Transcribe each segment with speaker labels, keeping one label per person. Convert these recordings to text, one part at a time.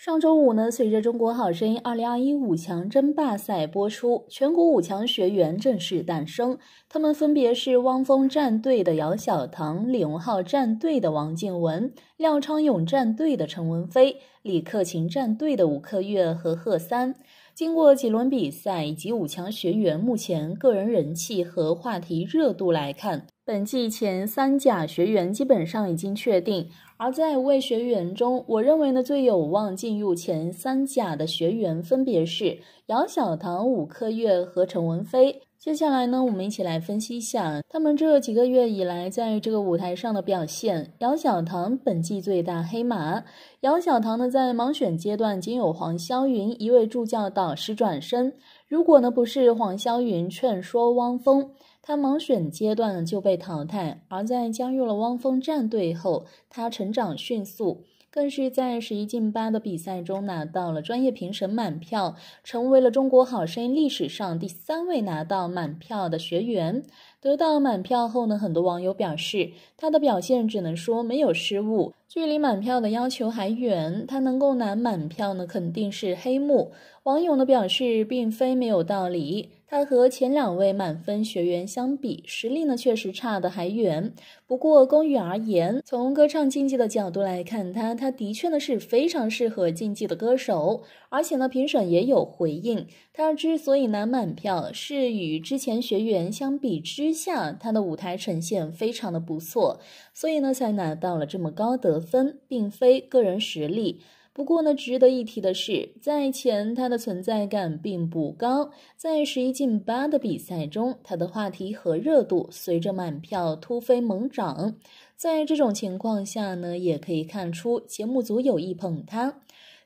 Speaker 1: 上周五呢，随着《中国好声音》二零二一五强争霸赛播出，全国五强学员正式诞生。他们分别是汪峰战队的姚晓棠、李荣浩战队的王靖雯、廖昌永战队的陈文飞、李克勤战队的吴克月和贺三。经过几轮比赛以及五强学员目前个人人气和话题热度来看。本季前三甲学员基本上已经确定，而在五位学员中，我认为呢最有望进入前三甲的学员分别是姚晓棠、武克月和陈文飞。接下来呢，我们一起来分析一下他们这几个月以来在这个舞台上的表现。姚晓棠本季最大黑马，姚晓棠呢在盲选阶段仅有黄霄云一位助教导师转身。如果呢不是黄霄云劝说汪峰，他盲选阶段就被淘汰。而在加入了汪峰战队后，他成长迅速，更是在十一进八的比赛中拿到了专业评审满票，成为了中国好声音历史上第三位拿到满票的学员。得到满票后呢，很多网友表示他的表现只能说没有失误，距离满票的要求还远。他能够拿满票呢，肯定是黑幕。网友呢表示，并非没有道理。他和前两位满分学员相比，实力呢确实差的还远。不过公允而言，从歌唱竞技的角度来看他，他的确呢是非常适合竞技的歌手。而且呢，评审也有回应，他之所以拿满票，是与之前学员相比之。下他的舞台呈现非常的不错，所以呢才拿到了这么高得分，并非个人实力。不过呢，值得一提的是，在前他的存在感并不高，在十一进八的比赛中，他的话题和热度随着满票突飞猛涨。在这种情况下呢，也可以看出节目组有意捧他。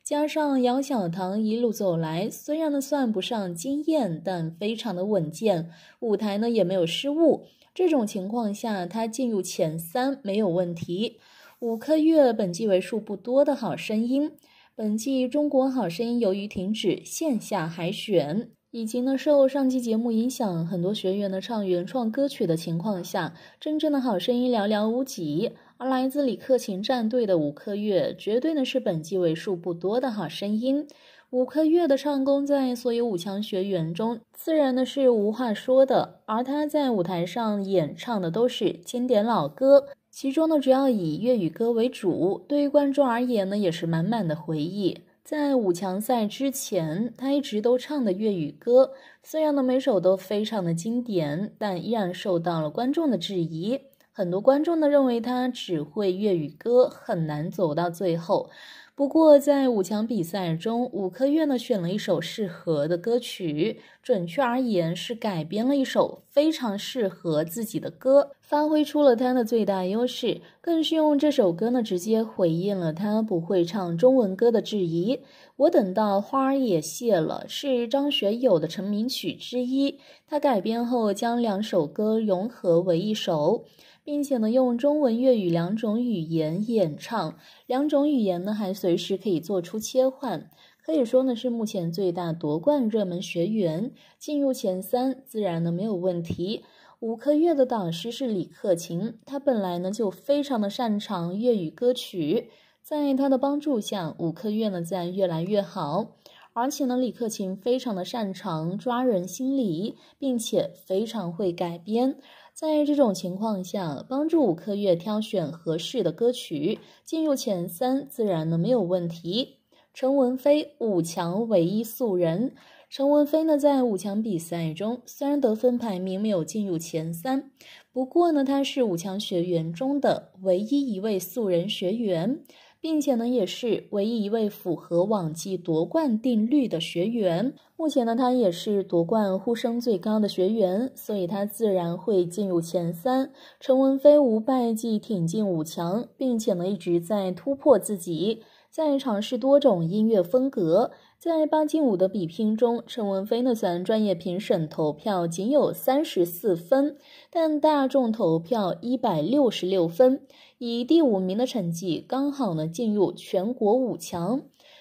Speaker 1: 加上姚小棠一路走来，虽然呢算不上惊艳，但非常的稳健，舞台呢也没有失误。这种情况下，他进入前三没有问题。五颗月本季为数不多的好声音，本季《中国好声音》由于停止线下海选，以及呢受上期节目影响，很多学员呢唱原创歌曲的情况下，真正的好声音寥寥无几。而来自李克勤战队的五克月，绝对呢是本季为数不多的好声音。五克月的唱功在所有五强学员中，自然呢是无话说的。而他在舞台上演唱的都是经典老歌，其中呢主要以粤语歌为主。对于观众而言呢，也是满满的回忆。在五强赛之前，他一直都唱的粤语歌，虽然呢每首都非常的经典，但依然受到了观众的质疑。很多观众呢认为他只会粤语歌，很难走到最后。不过在五强比赛中，五科月呢选了一首适合的歌曲，准确而言是改编了一首非常适合自己的歌，发挥出了他的最大优势，更是用这首歌呢直接回应了他不会唱中文歌的质疑。我等到花儿也谢了是张学友的成名曲之一，他改编后将两首歌融合为一首。并且呢，用中文、粤语两种语言演唱，两种语言呢还随时可以做出切换，可以说呢是目前最大夺冠热门学员，进入前三自然呢没有问题。五科院的导师是李克勤，他本来呢就非常的擅长粤语歌曲，在他的帮助下，五科院呢自然越来越好。而且呢，李克勤非常的擅长抓人心理，并且非常会改编。在这种情况下，帮助五克月挑选合适的歌曲进入前三，自然呢没有问题。陈文飞五强唯一素人，陈文飞呢在五强比赛中虽然得分排名没有进入前三，不过呢他是五强学员中的唯一一位素人学员。并且呢，也是唯一一位符合往季夺冠定律的学员。目前呢，他也是夺冠呼声最高的学员，所以他自然会进入前三。陈文飞无败绩挺进五强，并且呢，一直在突破自己。在尝试多种音乐风格，在八进五的比拼中，陈文飞呢虽然专业评审投票仅有三十四分，但大众投票一百六十六分，以第五名的成绩刚好呢进入全国五强。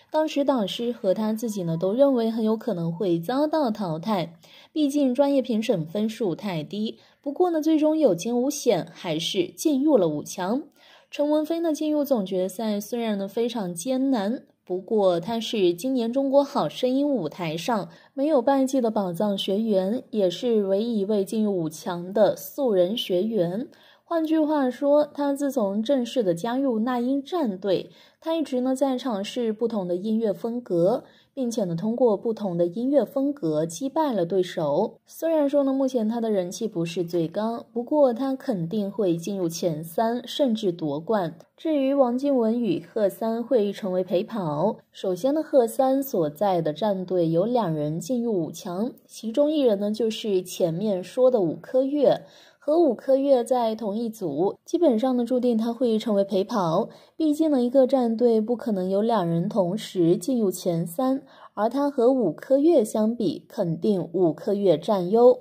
Speaker 1: 当时导师和他自己呢都认为很有可能会遭到淘汰，毕竟专业评审分数太低。不过呢，最终有惊无险，还是进入了五强。陈文飞呢进入总决赛虽然呢非常艰难，不过他是今年中国好声音舞台上没有败绩的宝藏学员，也是唯一一位进入五强的素人学员。换句话说，他自从正式的加入那英战队，他一直呢在尝试不同的音乐风格，并且呢通过不同的音乐风格击败了对手。虽然说呢目前他的人气不是最高，不过他肯定会进入前三，甚至夺冠。至于王靖雯与贺三会成为陪跑。首先呢，贺三所在的战队有两人进入五强，其中一人呢就是前面说的五科月。和五科月在同一组，基本上呢注定他会成为陪跑。毕竟呢一个战队不可能有两人同时进入前三，而他和五科月相比，肯定五科月占优。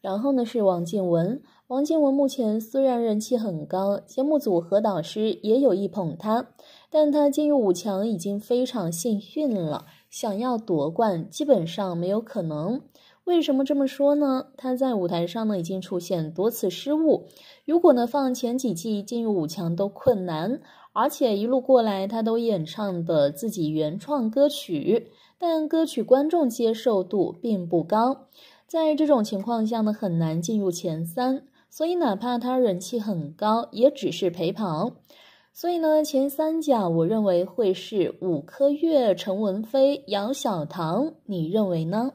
Speaker 1: 然后呢是王靖雯，王靖雯目前虽然人气很高，节目组和导师也有意捧他，但他进入五强已经非常幸运了，想要夺冠基本上没有可能。为什么这么说呢？他在舞台上呢已经出现多次失误。如果呢放前几季进入五强都困难，而且一路过来他都演唱的自己原创歌曲，但歌曲观众接受度并不高。在这种情况下呢很难进入前三。所以哪怕他人气很高，也只是陪跑。所以呢前三甲我认为会是五颗月、陈文飞、姚晓棠。你认为呢？